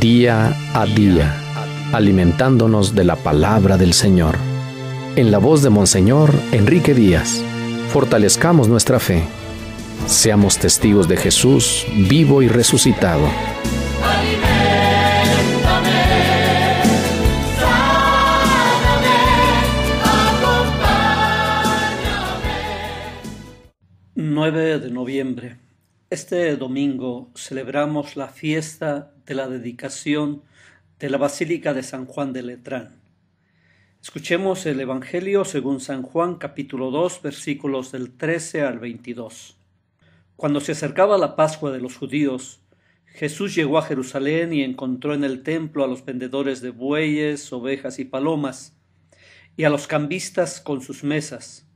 día a día, alimentándonos de la palabra del Señor. En la voz de Monseñor Enrique Díaz, fortalezcamos nuestra fe. Seamos testigos de Jesús vivo y resucitado. 9 de noviembre. Este domingo celebramos la fiesta de la dedicación de la Basílica de San Juan de Letrán. Escuchemos el Evangelio según San Juan capítulo 2 versículos del 13 al 22. Cuando se acercaba la Pascua de los judíos, Jesús llegó a Jerusalén y encontró en el templo a los vendedores de bueyes, ovejas y palomas, y a los cambistas con sus mesas.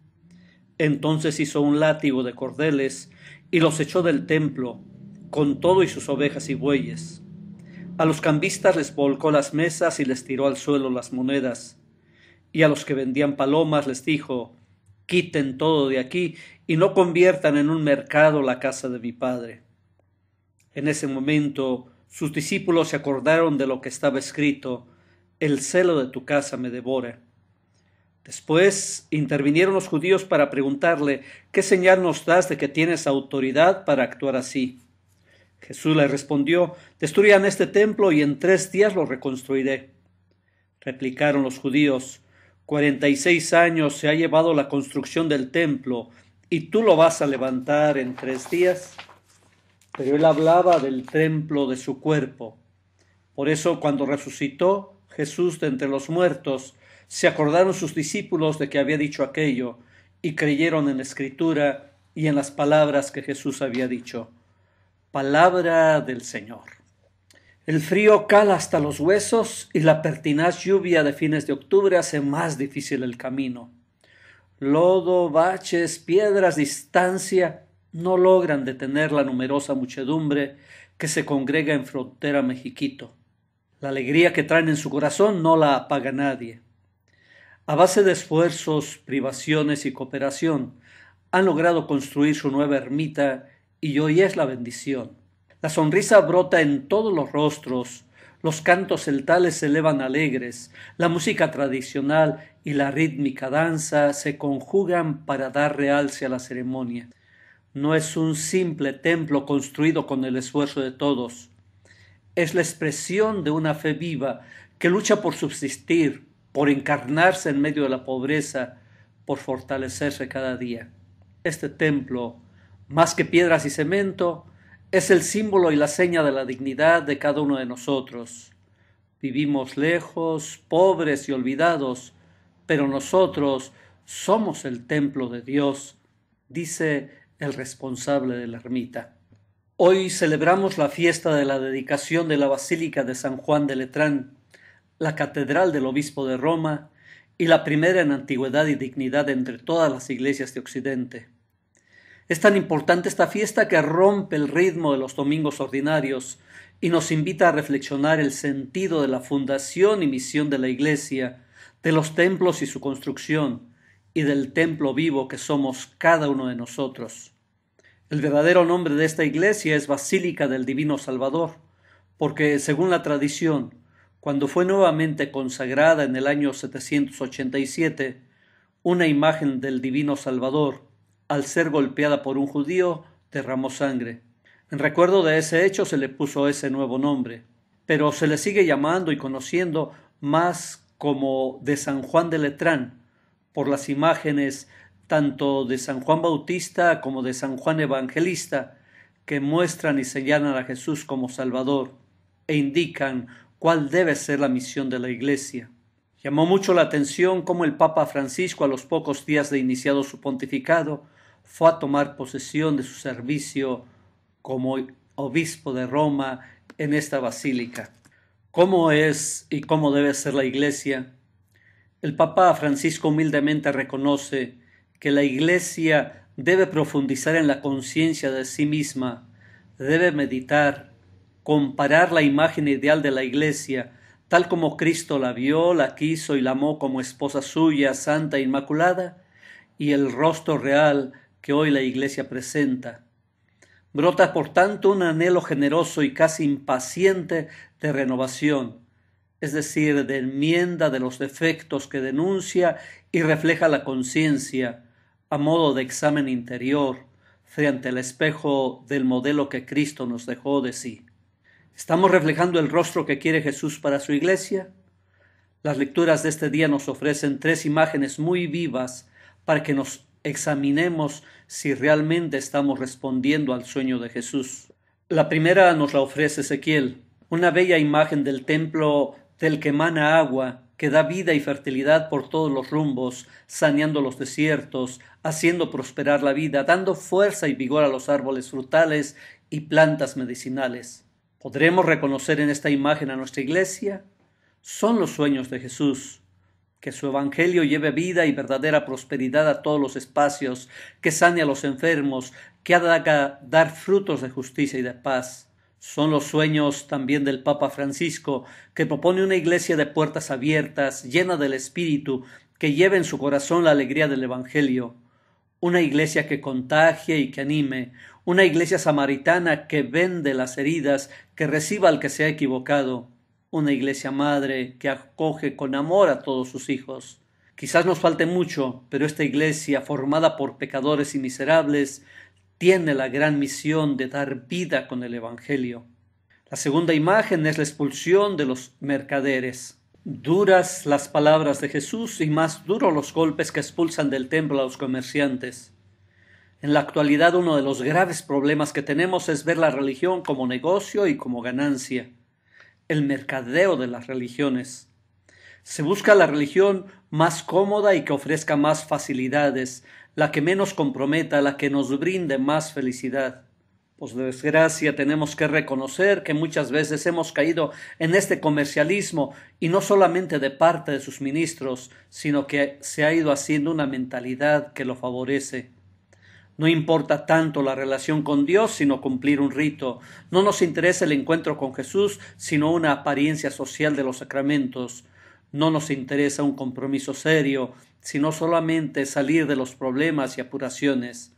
Entonces hizo un látigo de cordeles y los echó del templo, con todo y sus ovejas y bueyes. A los cambistas les volcó las mesas y les tiró al suelo las monedas. Y a los que vendían palomas les dijo Quiten todo de aquí y no conviertan en un mercado la casa de mi padre. En ese momento sus discípulos se acordaron de lo que estaba escrito El celo de tu casa me devora. Después intervinieron los judíos para preguntarle ¿Qué señal nos das de que tienes autoridad para actuar así? Jesús le respondió, Destruyan este templo y en tres días lo reconstruiré. Replicaron los judíos, Cuarenta y seis años se ha llevado la construcción del templo, y tú lo vas a levantar en tres días. Pero él hablaba del templo de su cuerpo. Por eso cuando resucitó Jesús de entre los muertos, se acordaron sus discípulos de que había dicho aquello, y creyeron en la escritura y en las palabras que Jesús había dicho. Palabra del Señor. El frío cala hasta los huesos y la pertinaz lluvia de fines de octubre hace más difícil el camino. Lodo, baches, piedras, distancia no logran detener la numerosa muchedumbre que se congrega en frontera Mexiquito. La alegría que traen en su corazón no la apaga nadie. A base de esfuerzos, privaciones y cooperación, han logrado construir su nueva ermita y hoy es la bendición. La sonrisa brota en todos los rostros, los cantos celtales se elevan alegres, la música tradicional y la rítmica danza se conjugan para dar realce a la ceremonia. No es un simple templo construido con el esfuerzo de todos, es la expresión de una fe viva que lucha por subsistir, por encarnarse en medio de la pobreza, por fortalecerse cada día. Este templo más que piedras y cemento, es el símbolo y la seña de la dignidad de cada uno de nosotros. Vivimos lejos, pobres y olvidados, pero nosotros somos el templo de Dios, dice el responsable de la ermita. Hoy celebramos la fiesta de la dedicación de la Basílica de San Juan de Letrán, la catedral del obispo de Roma y la primera en antigüedad y dignidad entre todas las iglesias de Occidente. Es tan importante esta fiesta que rompe el ritmo de los domingos ordinarios y nos invita a reflexionar el sentido de la fundación y misión de la Iglesia, de los templos y su construcción, y del templo vivo que somos cada uno de nosotros. El verdadero nombre de esta iglesia es Basílica del Divino Salvador, porque, según la tradición, cuando fue nuevamente consagrada en el año 787, una imagen del Divino Salvador, al ser golpeada por un judío, derramó sangre. En recuerdo de ese hecho se le puso ese nuevo nombre, pero se le sigue llamando y conociendo más como de San Juan de Letrán, por las imágenes tanto de San Juan Bautista como de San Juan Evangelista, que muestran y señalan a Jesús como Salvador, e indican cuál debe ser la misión de la Iglesia. Llamó mucho la atención cómo el Papa Francisco a los pocos días de iniciado su pontificado fue a tomar posesión de su servicio como obispo de Roma en esta basílica. ¿Cómo es y cómo debe ser la iglesia? El Papa Francisco humildemente reconoce que la iglesia debe profundizar en la conciencia de sí misma, debe meditar, comparar la imagen ideal de la iglesia, tal como Cristo la vio, la quiso y la amó como esposa suya, santa e inmaculada, y el rostro real que hoy la Iglesia presenta. Brota, por tanto, un anhelo generoso y casi impaciente de renovación, es decir, de enmienda de los defectos que denuncia y refleja la conciencia, a modo de examen interior, frente al espejo del modelo que Cristo nos dejó de sí. ¿Estamos reflejando el rostro que quiere Jesús para su iglesia? Las lecturas de este día nos ofrecen tres imágenes muy vivas para que nos examinemos si realmente estamos respondiendo al sueño de Jesús. La primera nos la ofrece Ezequiel, una bella imagen del templo del que emana agua, que da vida y fertilidad por todos los rumbos, saneando los desiertos, haciendo prosperar la vida, dando fuerza y vigor a los árboles frutales y plantas medicinales. ¿Podremos reconocer en esta imagen a nuestra iglesia? Son los sueños de Jesús que su Evangelio lleve vida y verdadera prosperidad a todos los espacios, que sane a los enfermos, que haga dar frutos de justicia y de paz. Son los sueños también del Papa Francisco, que propone una iglesia de puertas abiertas, llena del Espíritu, que lleve en su corazón la alegría del Evangelio. Una iglesia que contagie y que anime, una iglesia samaritana que vende las heridas, que reciba al que se ha equivocado una iglesia madre que acoge con amor a todos sus hijos. Quizás nos falte mucho, pero esta iglesia, formada por pecadores y miserables, tiene la gran misión de dar vida con el Evangelio. La segunda imagen es la expulsión de los mercaderes. Duras las palabras de Jesús y más duros los golpes que expulsan del templo a los comerciantes. En la actualidad uno de los graves problemas que tenemos es ver la religión como negocio y como ganancia el mercadeo de las religiones. Se busca la religión más cómoda y que ofrezca más facilidades, la que menos comprometa, la que nos brinde más felicidad. pues pues desgracia tenemos que reconocer que muchas veces hemos caído en este comercialismo y no solamente de parte de sus ministros, sino que se ha ido haciendo una mentalidad que lo favorece. No importa tanto la relación con Dios, sino cumplir un rito. No nos interesa el encuentro con Jesús, sino una apariencia social de los sacramentos. No nos interesa un compromiso serio, sino solamente salir de los problemas y apuraciones.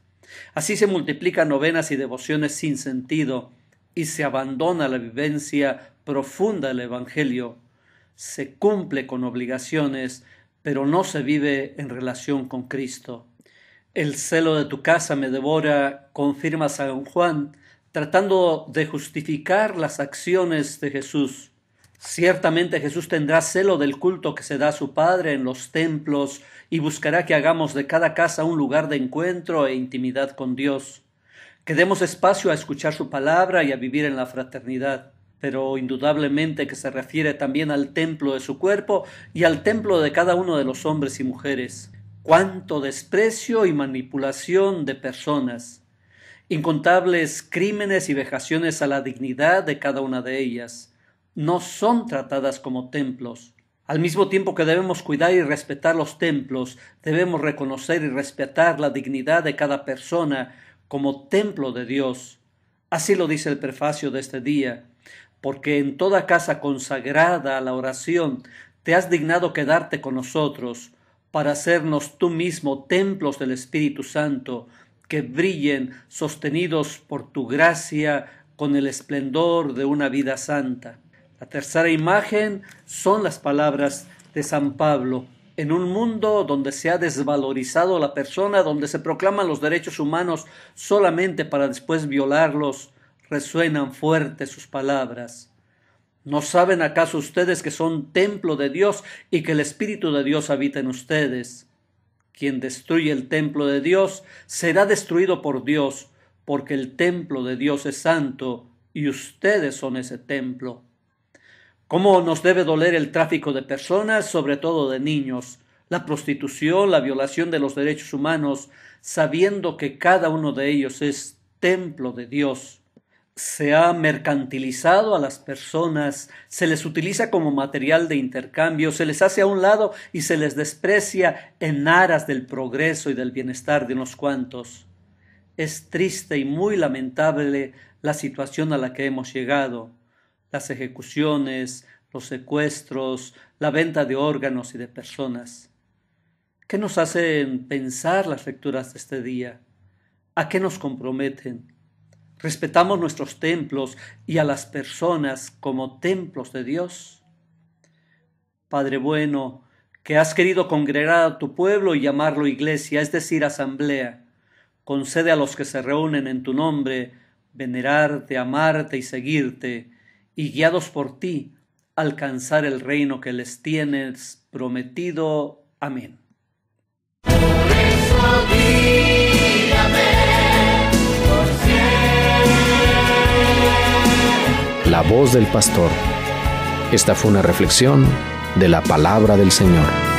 Así se multiplican novenas y devociones sin sentido, y se abandona la vivencia profunda del Evangelio. Se cumple con obligaciones, pero no se vive en relación con Cristo. El celo de tu casa me devora, confirma San Juan, tratando de justificar las acciones de Jesús. Ciertamente Jesús tendrá celo del culto que se da a su Padre en los templos y buscará que hagamos de cada casa un lugar de encuentro e intimidad con Dios, que demos espacio a escuchar su palabra y a vivir en la fraternidad, pero indudablemente que se refiere también al templo de su cuerpo y al templo de cada uno de los hombres y mujeres cuánto desprecio y manipulación de personas, incontables crímenes y vejaciones a la dignidad de cada una de ellas, no son tratadas como templos. Al mismo tiempo que debemos cuidar y respetar los templos, debemos reconocer y respetar la dignidad de cada persona como templo de Dios. Así lo dice el prefacio de este día, porque en toda casa consagrada a la oración te has dignado quedarte con nosotros, para hacernos tú mismo templos del Espíritu Santo, que brillen sostenidos por tu gracia con el esplendor de una vida santa. La tercera imagen son las palabras de San Pablo. En un mundo donde se ha desvalorizado la persona, donde se proclaman los derechos humanos solamente para después violarlos, resuenan fuertes sus palabras. ¿No saben acaso ustedes que son templo de Dios y que el Espíritu de Dios habita en ustedes? Quien destruye el templo de Dios será destruido por Dios, porque el templo de Dios es santo y ustedes son ese templo. ¿Cómo nos debe doler el tráfico de personas, sobre todo de niños, la prostitución, la violación de los derechos humanos, sabiendo que cada uno de ellos es templo de Dios? se ha mercantilizado a las personas, se les utiliza como material de intercambio, se les hace a un lado y se les desprecia en aras del progreso y del bienestar de unos cuantos. Es triste y muy lamentable la situación a la que hemos llegado. Las ejecuciones, los secuestros, la venta de órganos y de personas. ¿Qué nos hacen pensar las lecturas de este día? ¿A qué nos comprometen? respetamos nuestros templos y a las personas como templos de Dios. Padre bueno, que has querido congregar a tu pueblo y llamarlo iglesia, es decir, asamblea, concede a los que se reúnen en tu nombre venerarte, amarte y seguirte, y guiados por ti, alcanzar el reino que les tienes prometido. Amén. voz del pastor. Esta fue una reflexión de la palabra del Señor.